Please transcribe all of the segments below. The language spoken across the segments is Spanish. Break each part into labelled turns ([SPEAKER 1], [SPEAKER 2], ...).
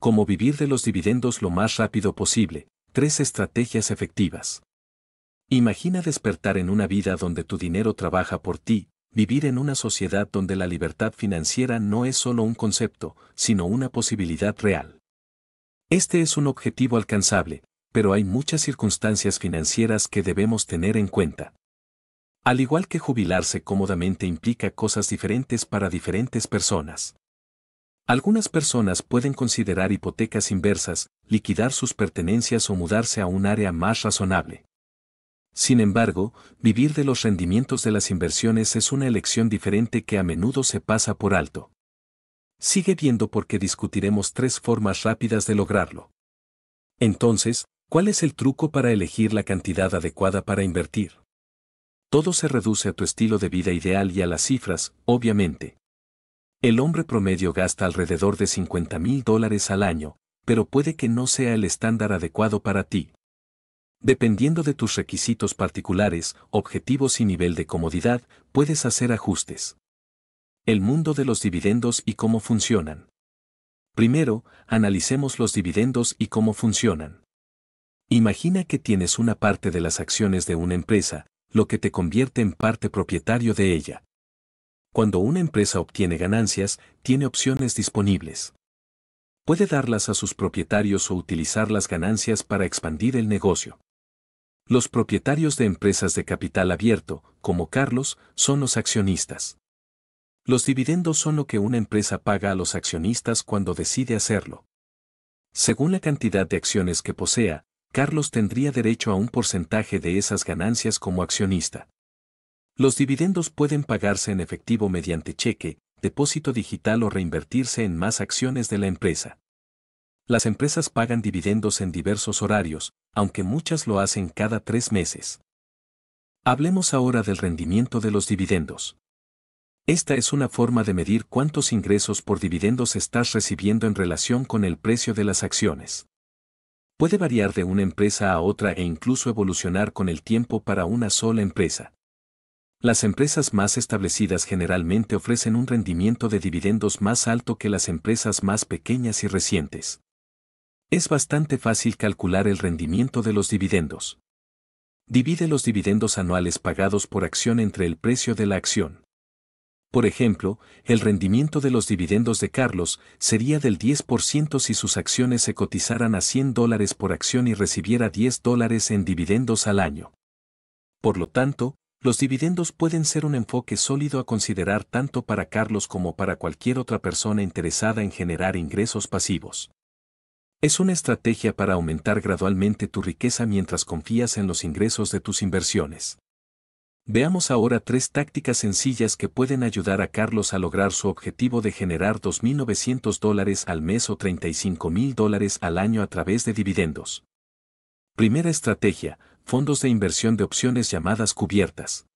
[SPEAKER 1] como vivir de los dividendos lo más rápido posible. Tres estrategias efectivas. Imagina despertar en una vida donde tu dinero trabaja por ti, vivir en una sociedad donde la libertad financiera no es solo un concepto, sino una posibilidad real. Este es un objetivo alcanzable, pero hay muchas circunstancias financieras que debemos tener en cuenta. Al igual que jubilarse cómodamente implica cosas diferentes para diferentes personas. Algunas personas pueden considerar hipotecas inversas, liquidar sus pertenencias o mudarse a un área más razonable. Sin embargo, vivir de los rendimientos de las inversiones es una elección diferente que a menudo se pasa por alto. Sigue viendo porque discutiremos tres formas rápidas de lograrlo. Entonces, ¿cuál es el truco para elegir la cantidad adecuada para invertir? Todo se reduce a tu estilo de vida ideal y a las cifras, obviamente. El hombre promedio gasta alrededor de 50 mil dólares al año, pero puede que no sea el estándar adecuado para ti. Dependiendo de tus requisitos particulares, objetivos y nivel de comodidad, puedes hacer ajustes. El mundo de los dividendos y cómo funcionan. Primero, analicemos los dividendos y cómo funcionan. Imagina que tienes una parte de las acciones de una empresa, lo que te convierte en parte propietario de ella. Cuando una empresa obtiene ganancias, tiene opciones disponibles. Puede darlas a sus propietarios o utilizar las ganancias para expandir el negocio. Los propietarios de empresas de capital abierto, como Carlos, son los accionistas. Los dividendos son lo que una empresa paga a los accionistas cuando decide hacerlo. Según la cantidad de acciones que posea, Carlos tendría derecho a un porcentaje de esas ganancias como accionista. Los dividendos pueden pagarse en efectivo mediante cheque, depósito digital o reinvertirse en más acciones de la empresa. Las empresas pagan dividendos en diversos horarios, aunque muchas lo hacen cada tres meses. Hablemos ahora del rendimiento de los dividendos. Esta es una forma de medir cuántos ingresos por dividendos estás recibiendo en relación con el precio de las acciones. Puede variar de una empresa a otra e incluso evolucionar con el tiempo para una sola empresa. Las empresas más establecidas generalmente ofrecen un rendimiento de dividendos más alto que las empresas más pequeñas y recientes. Es bastante fácil calcular el rendimiento de los dividendos. Divide los dividendos anuales pagados por acción entre el precio de la acción. Por ejemplo, el rendimiento de los dividendos de Carlos sería del 10% si sus acciones se cotizaran a 100 dólares por acción y recibiera 10 dólares en dividendos al año. Por lo tanto, los dividendos pueden ser un enfoque sólido a considerar tanto para Carlos como para cualquier otra persona interesada en generar ingresos pasivos. Es una estrategia para aumentar gradualmente tu riqueza mientras confías en los ingresos de tus inversiones. Veamos ahora tres tácticas sencillas que pueden ayudar a Carlos a lograr su objetivo de generar 2.900 dólares al mes o 35.000 dólares al año a través de dividendos. Primera estrategia, fondos de inversión de opciones llamadas cubiertas.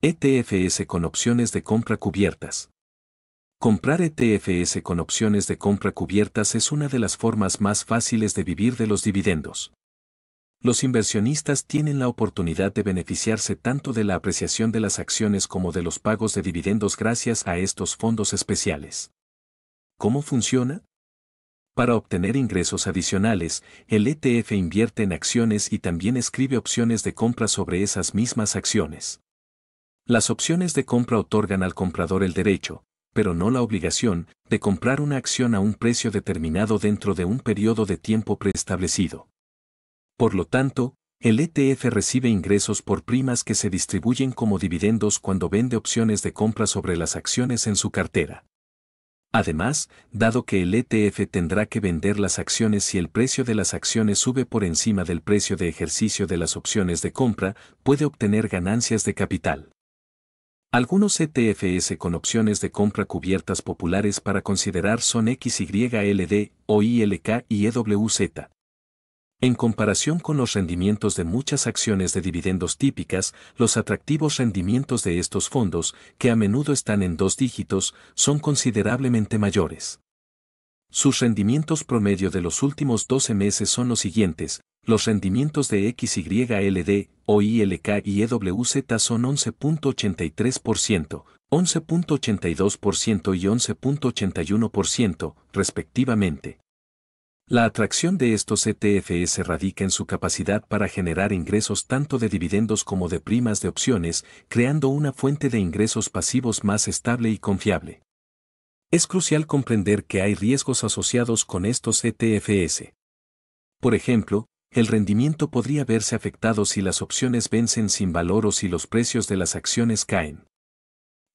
[SPEAKER 1] ETFs con opciones de compra cubiertas. Comprar ETFs con opciones de compra cubiertas es una de las formas más fáciles de vivir de los dividendos. Los inversionistas tienen la oportunidad de beneficiarse tanto de la apreciación de las acciones como de los pagos de dividendos gracias a estos fondos especiales. ¿Cómo funciona? Para obtener ingresos adicionales, el ETF invierte en acciones y también escribe opciones de compra sobre esas mismas acciones. Las opciones de compra otorgan al comprador el derecho, pero no la obligación, de comprar una acción a un precio determinado dentro de un periodo de tiempo preestablecido. Por lo tanto, el ETF recibe ingresos por primas que se distribuyen como dividendos cuando vende opciones de compra sobre las acciones en su cartera. Además, dado que el ETF tendrá que vender las acciones si el precio de las acciones sube por encima del precio de ejercicio de las opciones de compra, puede obtener ganancias de capital. Algunos ETFs con opciones de compra cubiertas populares para considerar son XYLD OILK y EWZ. En comparación con los rendimientos de muchas acciones de dividendos típicas, los atractivos rendimientos de estos fondos, que a menudo están en dos dígitos, son considerablemente mayores. Sus rendimientos promedio de los últimos 12 meses son los siguientes, los rendimientos de XYLD, OILK y EWZ son 11.83%, 11.82% y 11.81%, respectivamente, la atracción de estos ETFs radica en su capacidad para generar ingresos tanto de dividendos como de primas de opciones, creando una fuente de ingresos pasivos más estable y confiable. Es crucial comprender que hay riesgos asociados con estos ETFs. Por ejemplo, el rendimiento podría verse afectado si las opciones vencen sin valor o si los precios de las acciones caen.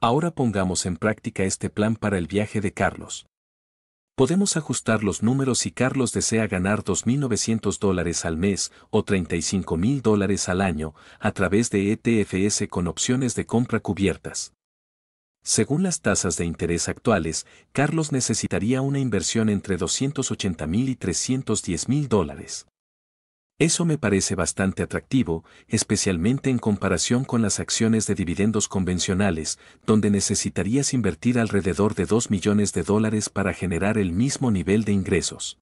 [SPEAKER 1] Ahora pongamos en práctica este plan para el viaje de Carlos. Podemos ajustar los números si Carlos desea ganar 2.900 dólares al mes o 35.000 dólares al año a través de ETFS con opciones de compra cubiertas. Según las tasas de interés actuales, Carlos necesitaría una inversión entre 280.000 y 310.000 dólares. Eso me parece bastante atractivo, especialmente en comparación con las acciones de dividendos convencionales, donde necesitarías invertir alrededor de 2 millones de dólares para generar el mismo nivel de ingresos.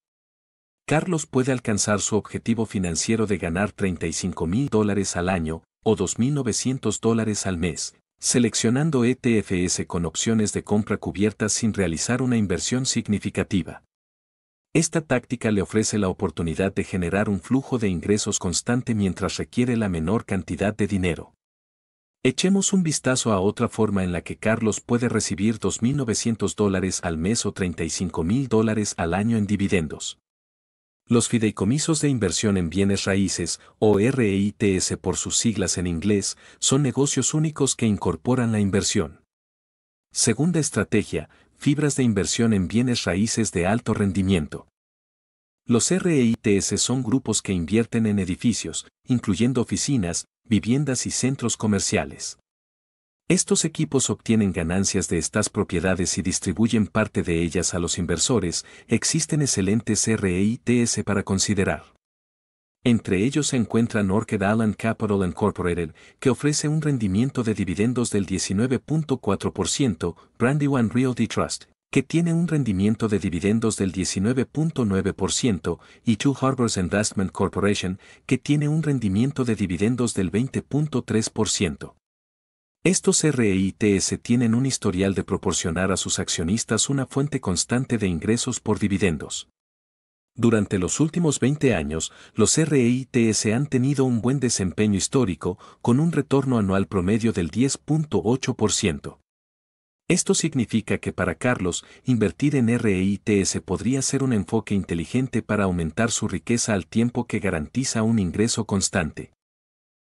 [SPEAKER 1] Carlos puede alcanzar su objetivo financiero de ganar 35 mil dólares al año o 2.900 dólares al mes, seleccionando ETFs con opciones de compra cubiertas sin realizar una inversión significativa. Esta táctica le ofrece la oportunidad de generar un flujo de ingresos constante mientras requiere la menor cantidad de dinero. Echemos un vistazo a otra forma en la que Carlos puede recibir 2.900 dólares al mes o 35.000 dólares al año en dividendos. Los fideicomisos de inversión en bienes raíces, o REITS por sus siglas en inglés, son negocios únicos que incorporan la inversión. Segunda estrategia, fibras de inversión en bienes raíces de alto rendimiento. Los REITS son grupos que invierten en edificios, incluyendo oficinas, viviendas y centros comerciales. Estos equipos obtienen ganancias de estas propiedades y distribuyen parte de ellas a los inversores, existen excelentes REITS para considerar. Entre ellos se encuentran Orchid Island Capital Incorporated, que ofrece un rendimiento de dividendos del 19.4%, Brandywine Realty Trust, que tiene un rendimiento de dividendos del 19.9%, y Two Harbors Investment Corporation, que tiene un rendimiento de dividendos del 20.3%. Estos REITs tienen un historial de proporcionar a sus accionistas una fuente constante de ingresos por dividendos. Durante los últimos 20 años, los REITs han tenido un buen desempeño histórico, con un retorno anual promedio del 10.8%. Esto significa que para Carlos, invertir en REITs podría ser un enfoque inteligente para aumentar su riqueza al tiempo que garantiza un ingreso constante.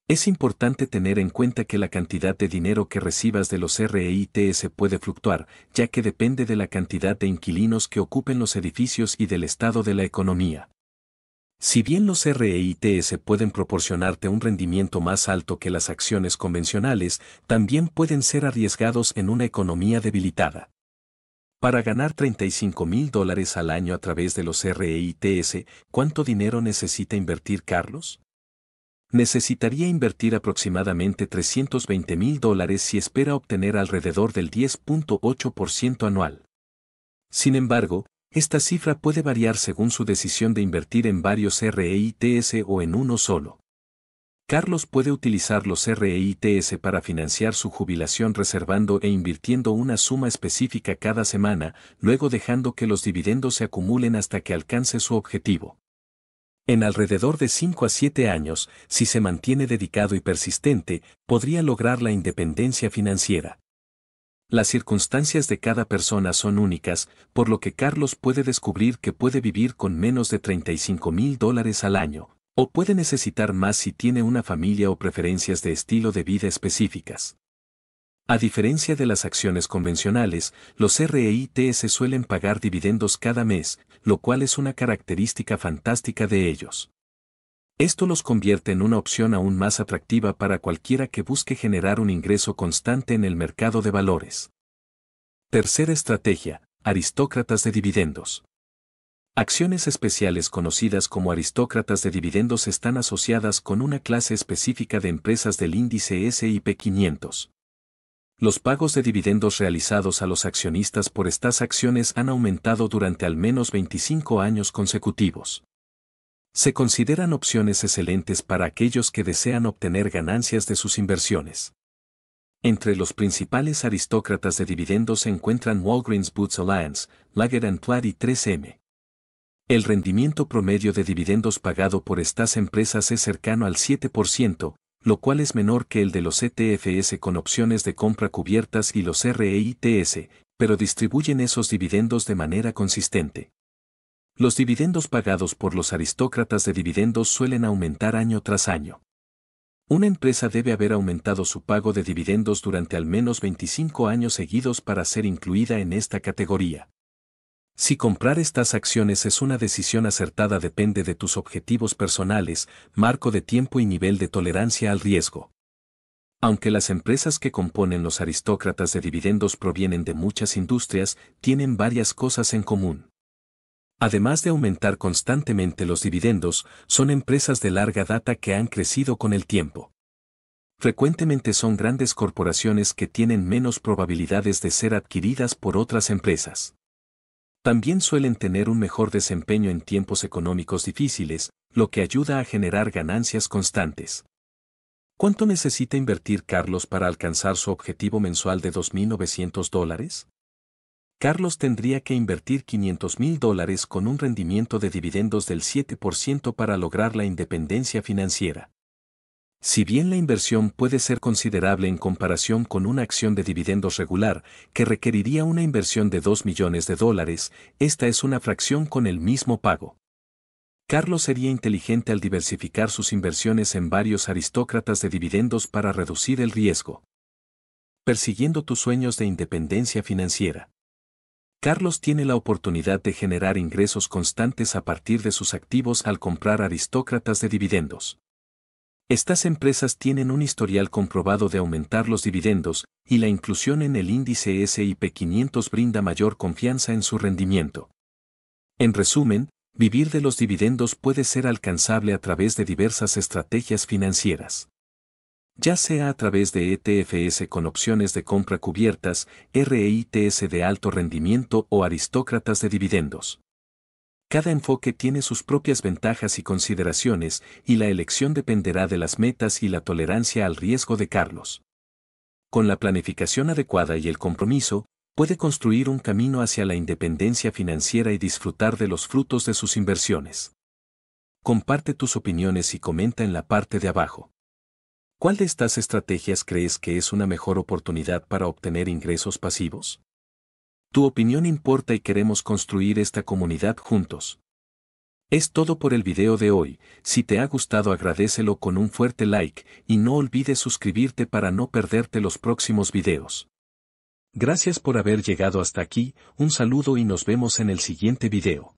[SPEAKER 1] Es importante tener en cuenta que la cantidad de dinero que recibas de los REITs puede fluctuar, ya que depende de la cantidad de inquilinos que ocupen los edificios y del estado de la economía. Si bien los REITs pueden proporcionarte un rendimiento más alto que las acciones convencionales, también pueden ser arriesgados en una economía debilitada. Para ganar 35 mil dólares al año a través de los REITs, ¿cuánto dinero necesita invertir Carlos? necesitaría invertir aproximadamente 320 mil dólares si espera obtener alrededor del 10.8% anual. Sin embargo, esta cifra puede variar según su decisión de invertir en varios REITs o en uno solo. Carlos puede utilizar los REITs para financiar su jubilación reservando e invirtiendo una suma específica cada semana, luego dejando que los dividendos se acumulen hasta que alcance su objetivo. En alrededor de 5 a 7 años, si se mantiene dedicado y persistente, podría lograr la independencia financiera. Las circunstancias de cada persona son únicas, por lo que Carlos puede descubrir que puede vivir con menos de 35 mil dólares al año, o puede necesitar más si tiene una familia o preferencias de estilo de vida específicas. A diferencia de las acciones convencionales, los REITs suelen pagar dividendos cada mes, lo cual es una característica fantástica de ellos. Esto los convierte en una opción aún más atractiva para cualquiera que busque generar un ingreso constante en el mercado de valores. Tercera estrategia, aristócratas de dividendos. Acciones especiales conocidas como aristócratas de dividendos están asociadas con una clase específica de empresas del índice SIP 500. Los pagos de dividendos realizados a los accionistas por estas acciones han aumentado durante al menos 25 años consecutivos. Se consideran opciones excelentes para aquellos que desean obtener ganancias de sus inversiones. Entre los principales aristócratas de dividendos se encuentran Walgreens Boots Alliance, Lager Plaid y 3M. El rendimiento promedio de dividendos pagado por estas empresas es cercano al 7%, lo cual es menor que el de los ETFs con opciones de compra cubiertas y los REITs, pero distribuyen esos dividendos de manera consistente. Los dividendos pagados por los aristócratas de dividendos suelen aumentar año tras año. Una empresa debe haber aumentado su pago de dividendos durante al menos 25 años seguidos para ser incluida en esta categoría. Si comprar estas acciones es una decisión acertada depende de tus objetivos personales, marco de tiempo y nivel de tolerancia al riesgo. Aunque las empresas que componen los aristócratas de dividendos provienen de muchas industrias, tienen varias cosas en común. Además de aumentar constantemente los dividendos, son empresas de larga data que han crecido con el tiempo. Frecuentemente son grandes corporaciones que tienen menos probabilidades de ser adquiridas por otras empresas. También suelen tener un mejor desempeño en tiempos económicos difíciles, lo que ayuda a generar ganancias constantes. ¿Cuánto necesita invertir Carlos para alcanzar su objetivo mensual de 2.900 dólares? Carlos tendría que invertir 500.000 dólares con un rendimiento de dividendos del 7% para lograr la independencia financiera. Si bien la inversión puede ser considerable en comparación con una acción de dividendos regular, que requeriría una inversión de 2 millones de dólares, esta es una fracción con el mismo pago. Carlos sería inteligente al diversificar sus inversiones en varios aristócratas de dividendos para reducir el riesgo. Persiguiendo tus sueños de independencia financiera. Carlos tiene la oportunidad de generar ingresos constantes a partir de sus activos al comprar aristócratas de dividendos. Estas empresas tienen un historial comprobado de aumentar los dividendos, y la inclusión en el índice SIP 500 brinda mayor confianza en su rendimiento. En resumen, vivir de los dividendos puede ser alcanzable a través de diversas estrategias financieras. Ya sea a través de ETFs con opciones de compra cubiertas, REITs de alto rendimiento o aristócratas de dividendos. Cada enfoque tiene sus propias ventajas y consideraciones, y la elección dependerá de las metas y la tolerancia al riesgo de Carlos. Con la planificación adecuada y el compromiso, puede construir un camino hacia la independencia financiera y disfrutar de los frutos de sus inversiones. Comparte tus opiniones y comenta en la parte de abajo. ¿Cuál de estas estrategias crees que es una mejor oportunidad para obtener ingresos pasivos? Tu opinión importa y queremos construir esta comunidad juntos. Es todo por el video de hoy, si te ha gustado agradecelo con un fuerte like y no olvides suscribirte para no perderte los próximos videos. Gracias por haber llegado hasta aquí, un saludo y nos vemos en el siguiente video.